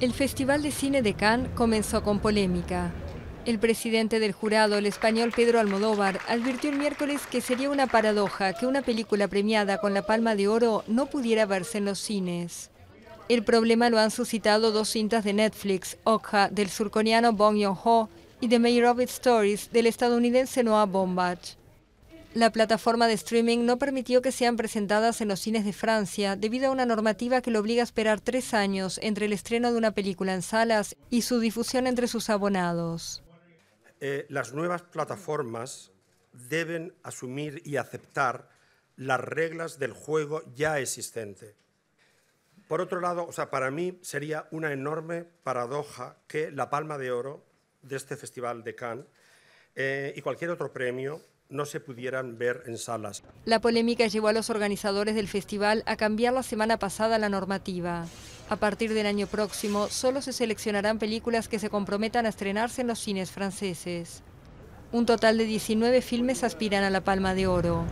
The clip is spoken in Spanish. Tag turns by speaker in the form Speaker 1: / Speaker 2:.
Speaker 1: El Festival de Cine de Cannes comenzó con polémica. El presidente del jurado, el español Pedro Almodóvar, advirtió el miércoles que sería una paradoja que una película premiada con la Palma de Oro no pudiera verse en los cines. El problema lo han suscitado dos cintas de Netflix, Okja, del surcoreano Bong Joon-ho, y The May of Stories, del estadounidense Noah Bombach. La plataforma de streaming no permitió que sean presentadas en los cines de Francia debido a una normativa que lo obliga a esperar tres años entre el estreno de una película en salas y su difusión entre sus abonados.
Speaker 2: Eh, las nuevas plataformas deben asumir y aceptar las reglas del juego ya existente. Por otro lado, o sea, para mí sería una enorme paradoja que la palma de oro de este Festival de Cannes eh, y cualquier otro premio no se pudieran ver en salas.
Speaker 1: La polémica llevó a los organizadores del festival a cambiar la semana pasada la normativa. A partir del año próximo, solo se seleccionarán películas que se comprometan a estrenarse en los cines franceses. Un total de 19 filmes aspiran a la Palma de Oro.